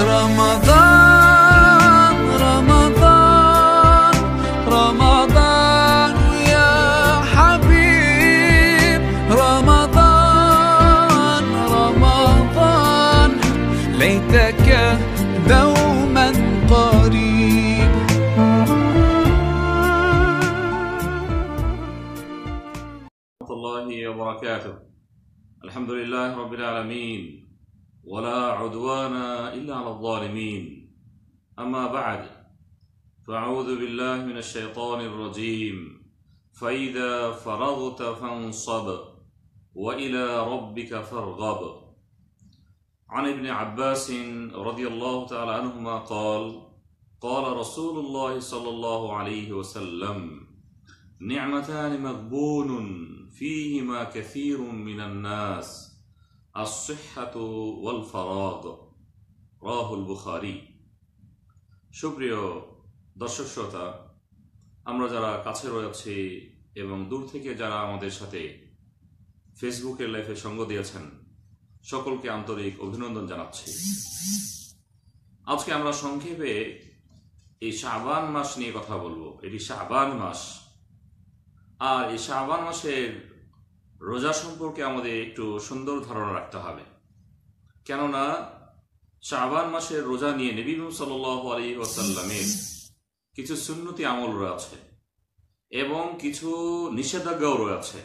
رمضان رمضان رمضان يا حبيب رمضان رمضان ليتك دوما قريب ورحمة الله وبركاته الحمد لله رب العالمين ولا عدوان إلا على الظالمين أما بعد فأعوذ بالله من الشيطان الرجيم فإذا فرغت فانصب وإلى ربك فارغب عن ابن عباس رضي الله تعالى عنهما قال قال رسول الله صلى الله عليه وسلم نعمتان مغبون فيهما كثير من الناس আসহাতু ওয়াল ফারাগ রাহুল বুখারি সুপ্রিয় দর্শক শ্রোতা আমরা যারা কাছে রয়েছি এবং দূর থেকে যারা আমাদের সাথে ফেসবুকের লাইফে সঙ্গ দিয়েছেন সকলকে আন্তরিক অভিনন্দন জানাচ্ছি আজকে আমরা সংক্ষেপে এই শাহবান মাস নিয়ে কথা বলবো এটি শাহবান মাস আর এই শাহবান মাসের রোজা সম্পর্কে আমাদের একটু সুন্দর ধারণা রাখতে হবে কেননা শাহবান মাসের রোজা নিয়ে নবীন সাল আলী ওসাল্লামের কিছু সুন্নতি আমল রয়েছে এবং কিছু নিষেধাজ্ঞাও রয়েছে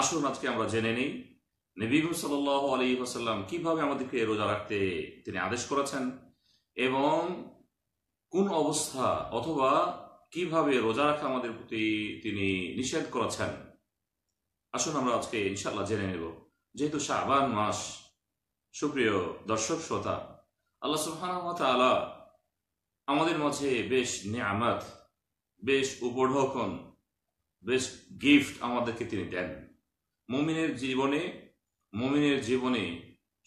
আসুন আজকে আমরা জেনে নিই নবীন সাল আলী ওসাল্লাম কিভাবে আমাদেরকে রোজা রাখতে তিনি আদেশ করেছেন এবং কোন অবস্থা অথবা কিভাবে রোজা রাখা আমাদের প্রতি তিনি নিষেধ করেছেন আসুন আমরা আজকে ইনশাল্লাহ জেনে নেব যেহেতু শাহবান মাস সুপ্রিয় দর্শক শ্রোতা আল্লাহ সুহানামত আলা আমাদের মাঝে বেশ নিয়ামত বেশ উপঢকন বেশ গিফট আমাদেরকে তিনি দেন মমিনের জীবনে মমিনের জীবনে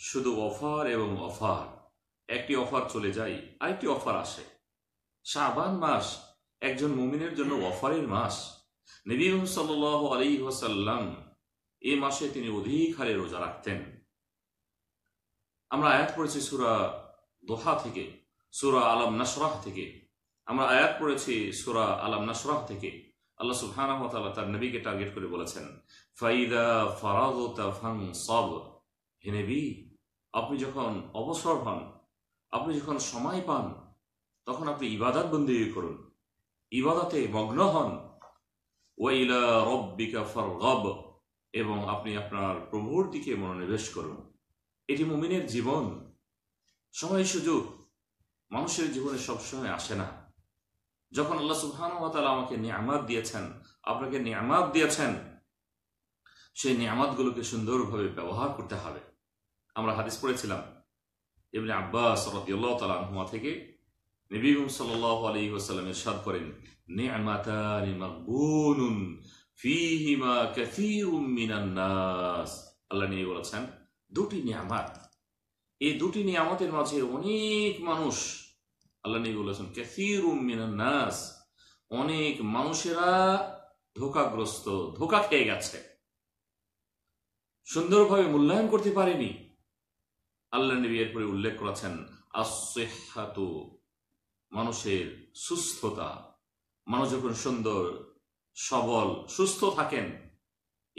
শুধু অফার এবং অফার একটি অফার চলে যায় আরেকটি অফার আসে শাহবান মাস একজন মমিনের জন্য অফারের মাস নবী সাল আলী ওসাল্লাম এ মাসে তিনি অধিক হারে রোজা রাখতেন আমরা আয়াত পড়েছি সুরা দোহা থেকে সুরা আলম নাসরাহ থেকে আমরা আয়াত পড়েছি সুরা আলম নাসরাহ থেকে আল্লাহ সুবহানাহু ওয়া তাআলা তার নবীকে টার্গেট করে বলেছেন ফাইদা ফারাগতা ফানসাব হে নবী আপনি যখন অবসর হন আপনি যখন সময় পান তখন আপনি ইবাদত বন্দী করুন ইবাদতে মগ্ন হন ওয়াইলা রব্বিকা ফরগব এবং আপনি আপনার প্রভুর দিকে মনোনিবেশ করুন এটি মুমিনের জীবন সময় সুযোগ মানুষের জীবনে সবসময় আসে না যখন আল্লাহ সুহান আমাকে নিয়ামাত দিয়েছেন আপনাকে নিয়ামাত দিয়েছেন সেই নিয়ামাতগুলোকে সুন্দরভাবে ব্যবহার করতে হবে আমরা হাদিস পড়েছিলাম ইবনে আব্বাস রদিউল্লাহ তালা থেকে নবীম সাল্লাহ আলী ওসাল্লাম এরশাদ করেন নি'মাতানি মাগবুনুন ফিহিমা কাসীরুম মিনান নাস আল্লাহ বলেছেন দুটি নিয়ামত এই দুটি নিয়ামতের মাঝে অনেক মানুষ আল্লাহ বলেছেন কাসীরুম মিনান নাস অনেক মানুষেরা ধোকাগ্রস্ত ধোকা খেয়ে গেছে সুন্দরভাবে মূল্যায়ন করতে পারেনি আল্লাহ নবী এরপরে উল্লেখ করেছেন আসিহাতু মানুষের সুস্থতা মানুষ যখন সুন্দর সবল সুস্থ থাকেন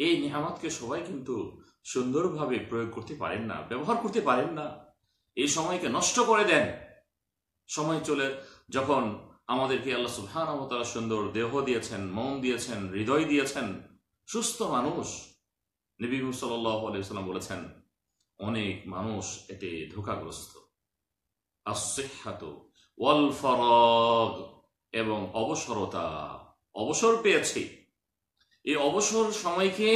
এই নিহামতকে সবাই কিন্তু সুন্দরভাবে প্রয়োগ করতে পারেন না ব্যবহার করতে পারেন না এই সময়কে নষ্ট করে দেন সময় চলে যখন আমাদেরকে আল্লাহ সুহান তারা সুন্দর দেহ দিয়েছেন মন দিয়েছেন হৃদয় দিয়েছেন সুস্থ মানুষ নবী সাল্লাহ আলাইসাল্লাম বলেছেন অনেক মানুষ এতে ধোকাগ্রস্ত আসেহাত ওয়াল ফরগ এবং অবসরতা অবসর পেয়েছি এই অবসর সময়কে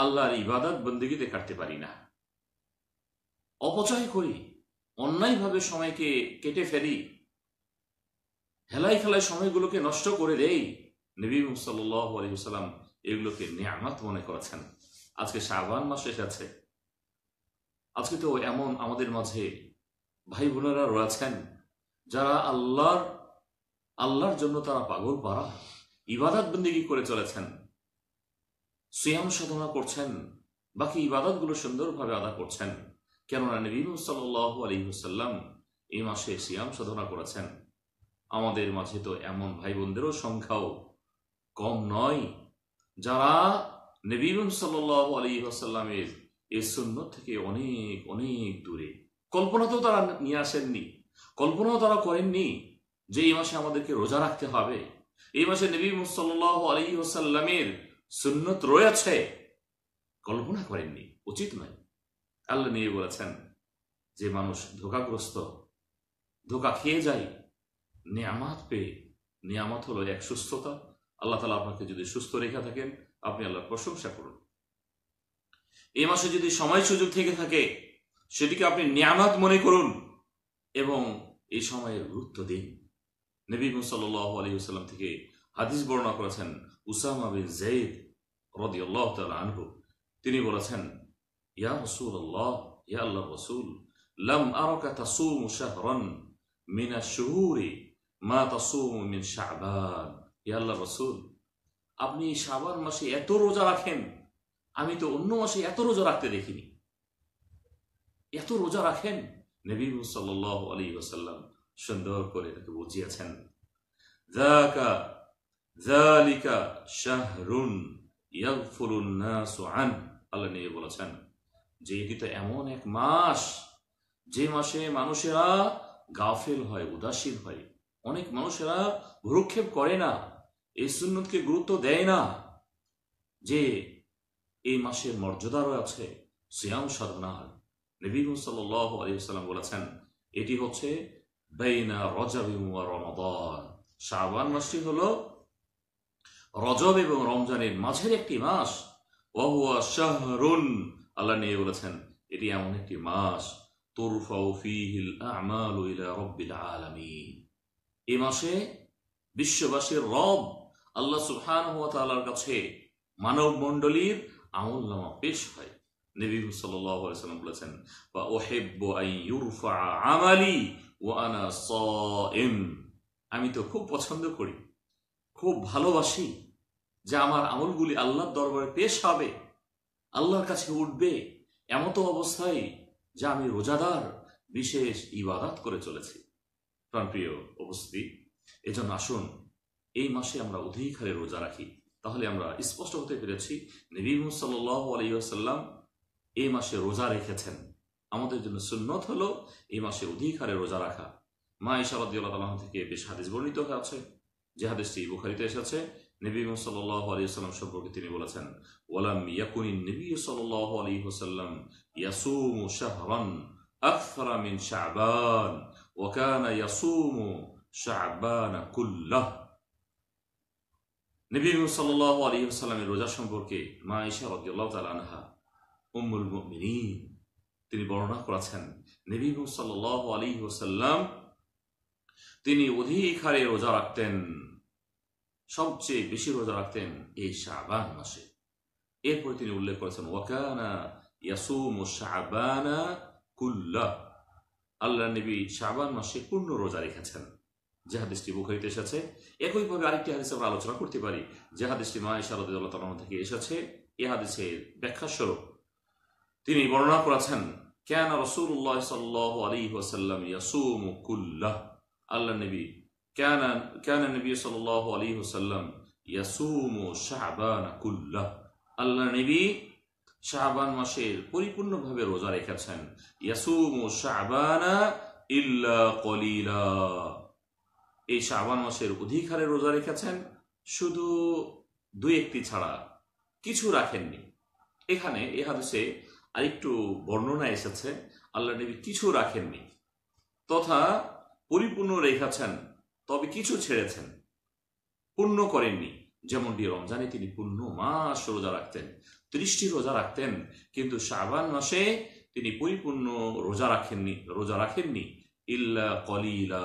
আল্লাহর ইবাদত বন্দীগীতে কাটতে পারি না অপচয় করি অন্যায়ভাবে সময়কে কেটে ফেলি হেলাই খেলায় সময়গুলোকে নষ্ট করে দেই নবী সাল্লাম এগুলোকে নিয়ামত মনে করেছেন আজকে শাহবান মাস এসেছে আজকে তো এমন আমাদের মাঝে ভাই বোনেরা রয়েছেন যারা আল্লাহর আল্লাহর জন্য তারা পাগল পারা ইবাদত বন্দী করে চলেছেন সিয়াম সাধনা করছেন বাকি ইবাদতগুলো সুন্দরভাবে আদা করছেন কেননা নবীন সাল আলী হুসাল্লাম এই মাসে সিয়াম সাধনা করেছেন আমাদের মাঝে তো এমন ভাই বোনদেরও সংখ্যাও কম নয় যারা নবীন সাল আলী আসাল্লামের এই সুন্নত থেকে অনেক অনেক দূরে কল্পনাতেও তারা নিয়ে আসেননি কল্পনাও তারা করেননি যে এই মাসে আমাদেরকে রোজা রাখতে হবে এই মাসে নবী সাল্লাহ আলী ওসাল্লামের সুন্নত রয়েছে কল্পনা করেননি উচিত নয় আল্লাহ নিয়ে বলেছেন যে মানুষ ধোকাগ্রস্ত ধোকা খেয়ে যায় নিয়ামাত পেয়ে নিয়ামত হলো এক সুস্থতা আল্লাহ তালা আপনাকে যদি সুস্থ রেখে থাকেন আপনি আল্লাহর প্রশংসা করুন এই মাসে যদি সময় সুযোগ থেকে থাকে সেটিকে আপনি নিয়ামাত মনে করুন এবং এই সময়ের গুরুত্ব দিন নবী সাল্লাহ সাল্লাম থেকে হাদিস বর্ণনা করেছেন উসামা বিন জৈদ রদি আল্লাহ আনহু তিনি বলেছেন ইয়া রসুল আল্লাহ ইয়া আল্লাহ রসুল লম আরকা তাসুম শাহরন মিনা শহুরি মা তাসুম মিন শাহবান ইয়া আল্লাহ রসুল আপনি শাবান মাসে এত রোজা রাখেন আমি তো অন্য মাসে এত রোজা রাখতে দেখিনি এত রোজা রাখেন নবী সাল আলী ওসাল্লাম সুন্দর করে তাকে বুঝিয়েছেন বলেছেন যে এটি তো এমন এক মাস যে মাসে মানুষেরা গাফেল হয় উদাসীন হয় অনেক মানুষেরা ভ্রুক্ষেপ করে না এই সুন্নতকে গুরুত্ব দেয় না যে এই মাসের মর্যাদা রয়েছে সাধনা হয় নবীগঞ্জ সাল্লাহ আলিয়াল্লাম বলেছেন এটি হচ্ছে বেইনা রজাবিমুয়া রমাদান শাহবান মাসটি হল রজব এবং রমজানের মাঝের একটি মাস ওহুয়া শাহরুন আল্লাহ নিয়ে বলেছেন এটি এমন একটি মাস তোরফাউ ফিহিল আমাল ইলা রব্বিল আলামিন এ মাসে বিশ্ববাসীর রব আল্লাহ সুবহান হুয়া কাছে মানব মণ্ডলীর আমল নামা পেশ হয় নবী সাল্লাম বলেছেন বা আমি তো খুব পছন্দ করি খুব ভালোবাসি যে আমার আমলগুলি আল্লাহর দরবারে পেশ হবে আল্লাহর কাছে উঠবে এমতো অবস্থায় যে আমি রোজাদার বিশেষ ইবাদাত করে চলেছি প্রাণপ্রিয় অবস্থিতি এজন্য আসুন এই মাসে আমরা অধিক হারে রোজা রাখি তাহলে আমরা স্পষ্ট হতে পেরেছি নবী সাল্লাহ আলাইসাল্লাম এই মাসে রোজা রেখেছেন আমাদের জন্য সুন্নত হলো এই মাসে অধিক হারে রোজা রাখা মা ইশাবাদ্দিউল্লাহ থেকে বেশ হাদিস বর্ণিত আছে যে হাদিসটি বুখারিতে এসেছে নবী আলী সাল্লাম সম্পর্কে তিনি বলেছেন ওয়ালাম ইয়াকুনি নবী আলী হোসাল্লাম ইয়াসুম শাহবান ওয়াকানা ইয়াসুম শাহবান কুল্লাহ নবী আলী সাল্লামের রোজা সম্পর্কে মা ইশা আনহা উম্মুল তিনি বর্ণনা করেছেন নবী সাল আলী ওসাল্লাম তিনি অধিক হারে রোজা রাখতেন সবচেয়ে বেশি রোজা রাখতেন এই শাহবান মাসে এরপর তিনি উল্লেখ করেছেন ওয়াকানা ইয়াসুম ও শাহবানা কুল্লা আল্লাহ নবী শাহবান মাসে পূর্ণ রোজা রেখেছেন জেহাদিসটি বুখারিতে এসেছে একইভাবে আরেকটি হাদিস আমরা আলোচনা করতে পারি যে শারদ আল্লাহ ইশারদ থেকে এসেছে এ হাদিসের ব্যাখ্যাস্বরূপ তিনি বর্ণনা করেছেন কেন রসুল্লাহ সাল্লাহ আলী ওয়াসাল্লাম ইয়াসুমু কুল্লাহ আল্লাহ নবী কেন কেন নবী সাল্লাহ আলী হুসাল্লাম ইয়াসুমু শাহবান কুল্লাহ আল্লাহ নবী শাহবান মাসের পরিপূর্ণভাবে রোজা রেখেছেন ইয়াসুমু শাহবানা ইল্লা কলিলা এই শাহবান মাসের অধিকারে রোজা রেখেছেন শুধু দুই একটি ছাড়া কিছু রাখেননি এখানে এ হাদিসে আরেকটু বর্ণনা এসেছে আল্লাহ নবী কিছু রাখেননি তথা পরিপূর্ণ রেখাছেন তবে কিছু ছেড়েছেন পূর্ণ করেননি যেমনটি রমজানে তিনি পূর্ণ মাস রোজা রাখতেন ত্রিশটি রোজা রাখতেন কিন্তু শাবান মাসে তিনি পরিপূর্ণ রোজা রাখেননি রোজা রাখেননি ইল্লা কলিলা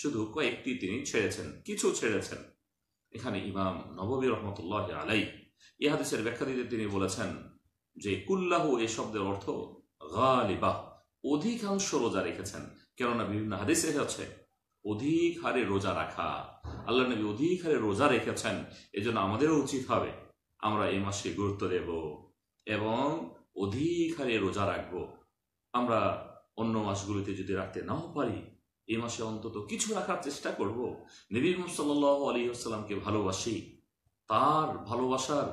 শুধু কয়েকটি তিনি ছেড়েছেন কিছু ছেড়েছেন এখানে ইমাম নববী রহমতুল্লাহ আলাই ইহাদেশের ব্যাখ্যা দিতে তিনি বলেছেন যে কুল্লাহু এই শব্দের অর্থ গালিবাহ অধিকাংশ রোজা রেখেছেন কেননা বিভিন্ন হাদিসে আছে অধিক হারে রোজা রাখা আল্লাহ নবী অধিক হারে রোজা রেখেছেন এজন্য আমাদেরও উচিত হবে আমরা এই মাসে গুরুত্ব দেব এবং অধিক হারে রোজা রাখব আমরা অন্য মাসগুলিতে যদি রাখতে নাও পারি এই মাসে অন্তত কিছু রাখার চেষ্টা করব নবী সাল্লাহ আলী আসসালামকে ভালোবাসি তার ভালোবাসার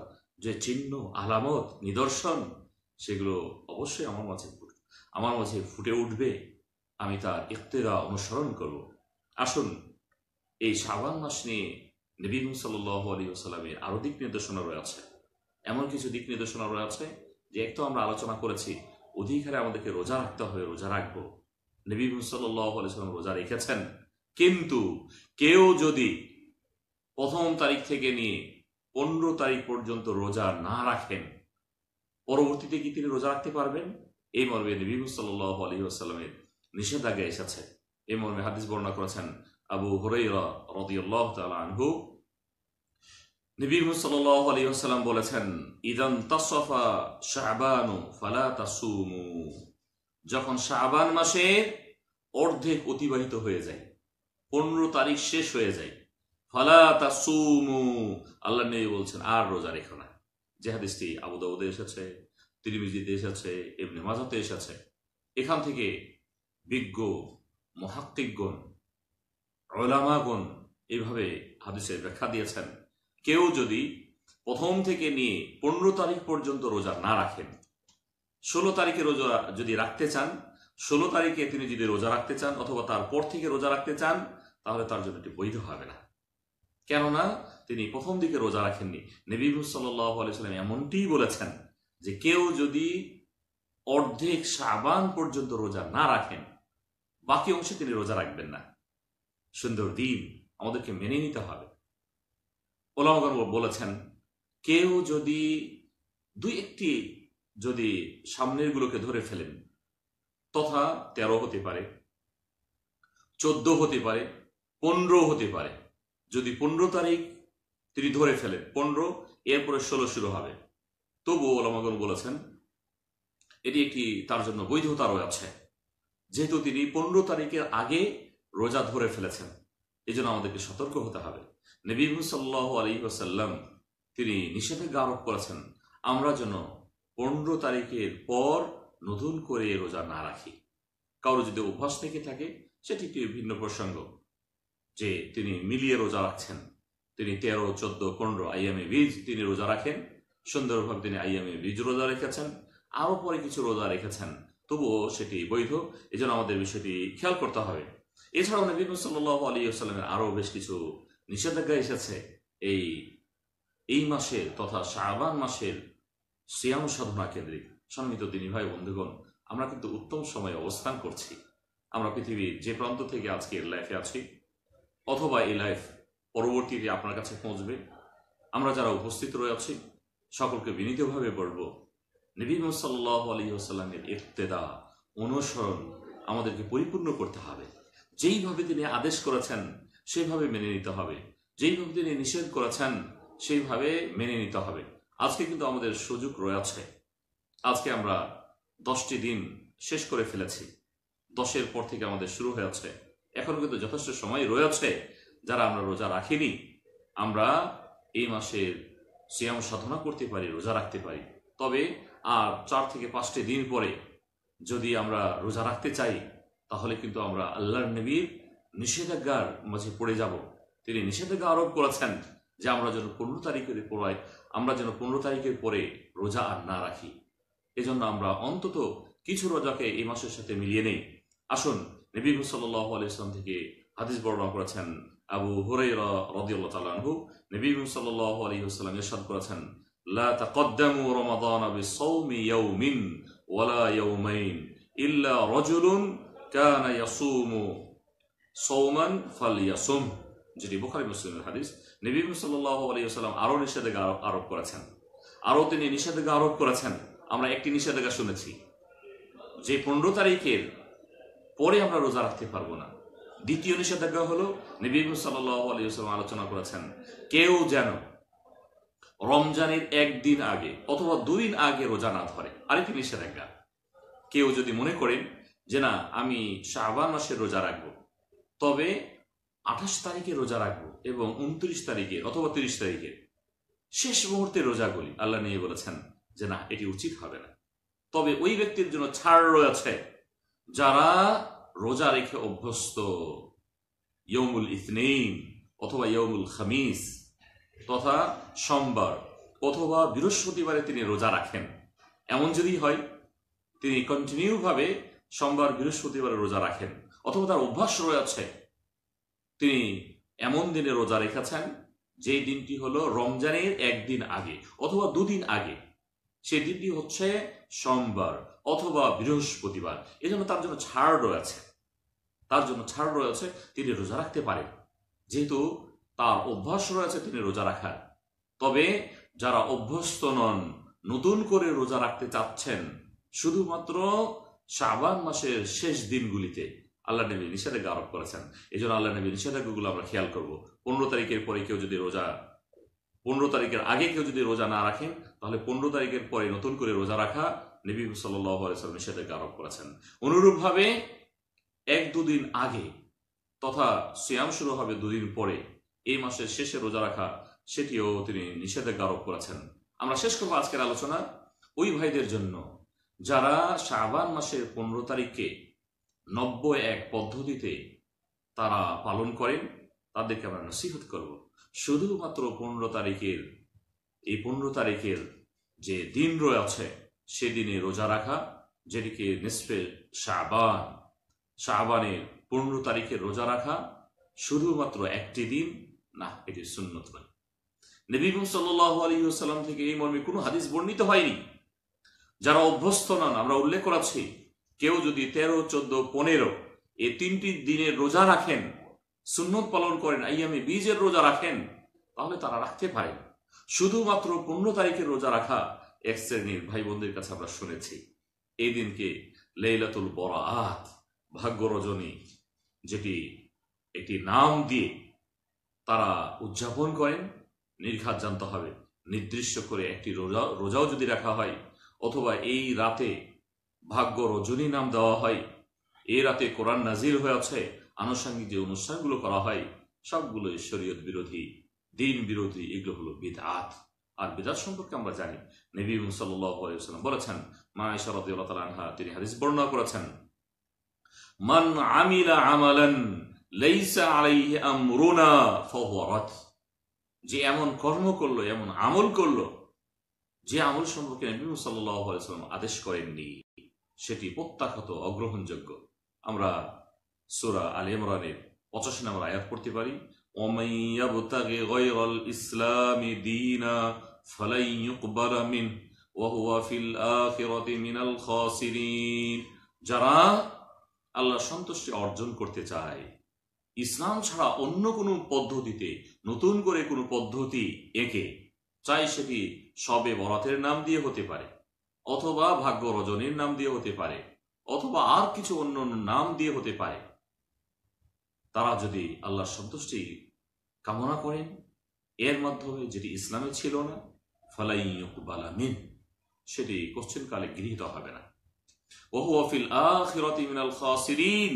যে চিহ্ন আলামত নিদর্শন সেগুলো অবশ্যই আমার মাঝে আমার মাঝে ফুটে উঠবে আমি তার ইফতেরা অনুসরণ করব আসুন এই শাবান মাস নিয়ে নবীন সাল্লাহ আলী আসালামের আরও দিক নির্দেশনা রয়েছে এমন কিছু দিক নির্দেশনা রয়েছে যে একটু আমরা আলোচনা করেছি অধিকারে আমাদেরকে রোজা রাখতে হবে রোজা রাখবো নবী সাল্লাহ আলি সাল্লাম রোজা রেখেছেন কিন্তু কেউ যদি প্রথম তারিখ থেকে নিয়ে পনেরো তারিখ পর্যন্ত রোজা না রাখেন পরবর্তীতে কি তিনি রোজা রাখতে পারবেন এই মর্মে নবীব সাল্লাহ আলী আসাল্লামের নিষেধাজ্ঞা এসেছে এই মর্মে হাদিস বর্ণনা করেছেন আবু হরাইরা রদিউল্লাহ তালা আনহু নবীর সাল্লাহ আলী আসাল্লাম বলেছেন ইদান তাসফা শাহবানু ফালা তাসুমু যখন শাহবান মাসের অর্ধেক অতিবাহিত হয়ে যায় পনেরো তারিখ শেষ হয়ে যায় ফলা তা সুমু আল্লাহ নেই বলছেন আর রোজা রেখো না যে হাদিসটি আবুদাবুদে এসেছে তিরিমিজিতে এসেছে এমনি মাজাতে এসেছে এখান থেকে বিজ্ঞ মহাত্মিকগণ ওলামাগণ এভাবে হাদিসের ব্যাখ্যা দিয়েছেন কেউ যদি প্রথম থেকে নিয়ে পনেরো তারিখ পর্যন্ত রোজা না রাখেন ষোলো তারিখে রোজা যদি রাখতে চান ষোলো তারিখে তিনি যদি রোজা রাখতে চান অথবা তারপর থেকে রোজা রাখতে চান তাহলে তার জন্য এটি বৈধ হবে না কেননা তিনি প্রথম দিকে রোজা রাখেননি নবী সাল্লাহ আলাইসাল্লাম এমনটিই বলেছেন যে কেউ যদি অর্ধেক সাবান পর্যন্ত রোজা না রাখেন বাকি অংশে তিনি রোজা রাখবেন না সুন্দর দিন আমাদেরকে মেনে নিতে হবে ওলামগর বলেছেন কেউ যদি দুই একটি যদি সামনের গুলোকে ধরে ফেলেন তথা তেরো হতে পারে চোদ্দ হতে পারে পনেরো হতে পারে যদি পনেরো তারিখ তিনি ধরে ফেলেন পনেরো এরপরে ষোলো শুরু হবে তবুও ওলামাগন বলেছেন এটি একটি তার জন্য বৈধতা রয়েছে যেহেতু তিনি পনেরো তারিখের আগে রোজা ধরে ফেলেছেন এই জন্য আমাদেরকে সতর্ক হতে হবে নবীব সাল্লাহ আলী তিনি নিষেধাজ্ঞা আরোপ করেছেন আমরা যেন পনেরো তারিখের পর নতুন করে রোজা না রাখি কারো যদি অভ্যাস থেকে থাকে সেটি একটি ভিন্ন প্রসঙ্গ যে তিনি মিলিয়ে রোজা রাখছেন তিনি তেরো চোদ্দ পনেরো আইএমএ বীজ তিনি রোজা রাখেন সুন্দরভাবে তিনি আইএমএ বীজ রোজা রেখেছেন আরও পরে কিছু রোজা রেখেছেন তবুও সেটি বৈধ এই আমাদের বিষয়টি খেয়াল করতে হবে এছাড়াও নবীন সাল্লাহ আলী আসসালামের আরও বেশ কিছু নিষেধাজ্ঞা এসেছে এই এই মাসের তথা শাহবান মাসের শ্রিয়াম সাধনা কেন্দ্রিক সম্মিলিত তিনি ভাই বন্ধুগণ আমরা কিন্তু উত্তম সময়ে অবস্থান করছি আমরা পৃথিবীর যে প্রান্ত থেকে আজকে লাইফে আছি অথবা এই লাইফ পরবর্তীতে আপনার কাছে পৌঁছবে আমরা যারা উপস্থিত রয়েছি সকলকে বিনীতভাবে বলব নবীম সাল্লাহ আলী আসাল্লামের ইফতেদা অনুসরণ আমাদেরকে পরিপূর্ণ করতে হবে যেইভাবে তিনি আদেশ করেছেন সেইভাবে মেনে নিতে হবে যেইভাবে তিনি নিষেধ করেছেন সেইভাবে মেনে নিতে হবে আজকে কিন্তু আমাদের সুযোগ রয়েছে আজকে আমরা দশটি দিন শেষ করে ফেলেছি দশের পর থেকে আমাদের শুরু হয়েছে এখন কিন্তু যথেষ্ট সময় রয়েছে যারা আমরা রোজা রাখিনি আমরা এই মাসের সিয়াম সাধনা করতে পারি রোজা রাখতে পারি তবে আর চার থেকে পাঁচটি দিন পরে যদি আমরা রোজা রাখতে চাই তাহলে কিন্তু আমরা আল্লাহর নবীর নিষেধাজ্ঞার মাঝে পড়ে যাব তিনি নিষেধাজ্ঞা আরোপ করেছেন যে আমরা যেন পনেরো তারিখের পরে আমরা যেন পনেরো তারিখের পরে রোজা আর না রাখি এজন্য আমরা অন্তত কিছু রোজাকে এই মাসের সাথে মিলিয়ে নেই আসুন নবীগু সাল্লাহ আলাইসলাম থেকে হাদিস বর্ণনা করেছেন আবু হুরাইরা রদিউল্লাহ তালাহু নবীগু সাল্লাহ আলী আসসালাম করেছেন লা ওয়ালা যেটি বুখারি মুসলিমের হাদিস নবী সাল্লাহ আলী আরও আরোপ করেছেন আরও তিনি নিষেধাজ্ঞা আরোপ করেছেন আমরা একটি নিষেধাজ্ঞা শুনেছি যে পনেরো তারিখের পরে আমরা রোজা রাখতে পারবো না দ্বিতীয় নিষেধাজ্ঞা হলো নবী সাল্লাহ আলোচনা করেছেন কেউ যেন রমজানের একদিন আগে অথবা দুই দিন আগে রোজা না ধরে আরেকটি নিষেধাজ্ঞা কেউ যদি মনে করেন যে না আমি শাহবান মাসে রোজা রাখব তবে আঠাশ তারিখে রোজা রাখব এবং উনত্রিশ তারিখে অথবা তিরিশ তারিখে শেষ মুহূর্তে রোজা গলি আল্লাহ নিয়ে বলেছেন যে না এটি উচিত হবে না তবে ওই ব্যক্তির জন্য ছাড় রয়েছে যারা রোজা রেখে অভ্যস্ত ইয়মুল ইসনেইম অথবা ইয়মুল খামিস তথা সোমবার অথবা বৃহস্পতিবারে তিনি রোজা রাখেন এমন যদি হয় তিনি কন্টিনিউভাবে সোমবার বৃহস্পতিবারে রোজা রাখেন অথবা তার অভ্যাস রয়েছে তিনি এমন দিনে রোজা রেখেছেন যে দিনটি হলো রমজানের একদিন আগে অথবা দুদিন আগে সেই দিনটি হচ্ছে সোমবার অথবা বৃহস্পতিবার এই জন্য তার জন্য ছাড় রয়েছে তার জন্য ছাড় রয়েছে তিনি রোজা রাখতে পারেন যেহেতু তার অভ্যাস রয়েছে তিনি রোজা রাখার তবে যারা অভ্যস্ত নন নতুন করে রোজা রাখতে চাচ্ছেন শুধুমাত্র শাবান মাসের শেষ দিনগুলিতে আল্লাহ নবী নিষেধাজ্ঞা আরোপ করেছেন এই জন্য আল্লাহ নবী নিষেধাজ্ঞাগুলো আমরা খেয়াল করব পনেরো তারিখের পরে কেউ যদি রোজা পনেরো তারিখের আগে কেউ যদি রোজা না রাখেন তাহলে পনেরো তারিখের পরে নতুন করে রোজা রাখা নবী সাল্লাম আলাইসাল্লাম আরোপ করেছেন অনুরূপভাবে এক দুদিন আগে তথা সিয়াম শুরু হবে দুদিন পরে এই মাসের শেষে রোজা রাখা সেটিও তিনি নিষেধাজ্ঞা আরোপ করেছেন আমরা শেষ করবো আজকের আলোচনা ওই ভাইদের জন্য যারা শ্রাবান মাসের পনেরো তারিখকে নব্বই এক পদ্ধতিতে তারা পালন করেন তাদেরকে আমরা নসিহত করব শুধুমাত্র পনেরো তারিখের এই পনেরো তারিখের যে দিন রয়েছে সেদিনে রোজা রাখা যেটিকে নিসফে শাহবান শাহবানের পনেরো তারিখে রোজা রাখা শুধুমাত্র একটি দিন না এটি সুন্নত নয় নবীম সাল্লাহ আলহিহাল্লাম থেকে এই মর্মে কোনো হাদিস বর্ণিত হয়নি যারা অভ্যস্ত নন আমরা উল্লেখ করাচ্ছি কেউ যদি তেরো চোদ্দ পনেরো এ তিনটি দিনের রোজা রাখেন সুন্নত পালন করেন আইয়ামে বীজের রোজা রাখেন তাহলে তারা রাখতে পারেন শুধুমাত্র পনেরো তারিখের রোজা রাখা এক শ্রেণীর ভাই বোনদের কাছে আমরা শুনেছি এই দিনকে লেইলাতুল বরাত ভাগ্য রজনী যেটি একটি নাম দিয়ে তারা উদযাপন করেন নির্ঘাত জানতে হবে নির্দিষ্ট করে একটি রোজা রোজাও যদি রাখা হয় অথবা এই রাতে ভাগ্য রজনী নাম দেওয়া হয় এই রাতে কোরআন নাজির হয়ে আছে আনুষঙ্গিক যে অনুষ্ঠানগুলো করা হয় সবগুলো শরীয়ত বিরোধী দিন বিরোধী এগুলো হলো বিধাত আর বেদাত সম্পর্কে আমরা জানি নবী সাল্লাম বলেছেন মা ইশারদ্দাল আনহা তিনি হাদিস বর্ণনা করেছেন মান আমিলা আমালান লেইসা আমরুনা যে এমন কর্ম করলো এমন আমল করলো যে আমল সম্পর্কে নবী আদেশ করেননি সেটি প্রত্যাখ্যাত অগ্রহণযোগ্য আমরা সোরা আল ইমরানের পঁচাশি নম্বর আয়াত পড়তে পারি ওমাইয়াবতাগে গৈরল ইসলামী দিনা فلن يقبل منه وهو في الآخرة من الخاسرين যারা আল্লাহ সন্তুষ্টি অর্জন করতে চায় ইসলাম ছাড়া অন্য কোনো পদ্ধতিতে নতুন করে কোনো পদ্ধতি একে চাই সেটি সবে বরাতের নাম দিয়ে হতে পারে অথবা ভাগ্য রজনের নাম দিয়ে হতে পারে অথবা আর কিছু অন্য নাম দিয়ে হতে পারে তারা যদি আল্লাহর সন্তুষ্টি কামনা করেন এর মাধ্যমে যেটি ইসলামে ছিল না ফালাইকুবালামিন সেটি কোশ্চেন কালে গৃহীত হবে না ওহু আফিল আখিরতি মিনাল খাসিরিন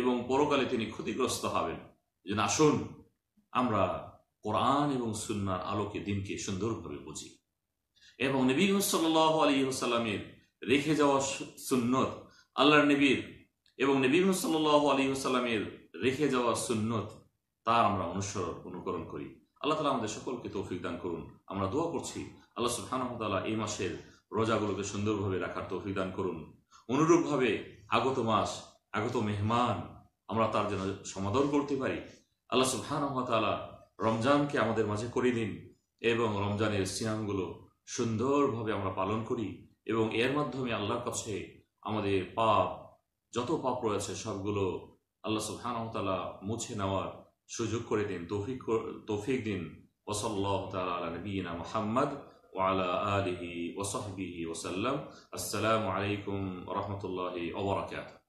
এবং পরকালে তিনি ক্ষতিগ্রস্ত হবেন যেন আসুন আমরা কোরআন এবং সুন্নার আলোকে দিনকে সুন্দরভাবে বুঝি এবং নবী সাল্লাহ আলী সাল্লামের রেখে যাওয়া সুন্নত আল্লাহর নবীর এবং নবী সাল্লাহ আলী সাল্লামের রেখে যাওয়া সুন্নত তা আমরা অনুসরণ অনুকরণ করি আল্লাহ তালা আমাদের সকলকে তৌফিক দান করুন আমরা দোয়া করছি আল্লাহ সুলহানহতালা এই মাসের রোজাগুলোকে সুন্দরভাবে রাখার তৌফিক দান করুন অনুরূপভাবে আগত মাস আগত মেহমান আমরা তার যেন সমাদর করতে পারি আল্লাহ সুলহানহতালা রমজানকে আমাদের মাঝে করে দিন এবং রমজানের সিয়ামগুলো সুন্দরভাবে আমরা পালন করি এবং এর মাধ্যমে আল্লাহর কাছে আমাদের পাপ যত পাপ রয়েছে সবগুলো আল্লাহ সুলহানহতালা মুছে নেওয়ার সুযোগ করে দিন তৌফিক তৌফিক দিন ওসল্লাহ তাআলা আলা নবীনা ওয়া আলা আলিহি ওয়া সাহবিহি ওয়া সাল্লাম আসসালামু আলাইকুম ওয়া রাহমাতুল্লাহি ওয়া বারাকাতুহু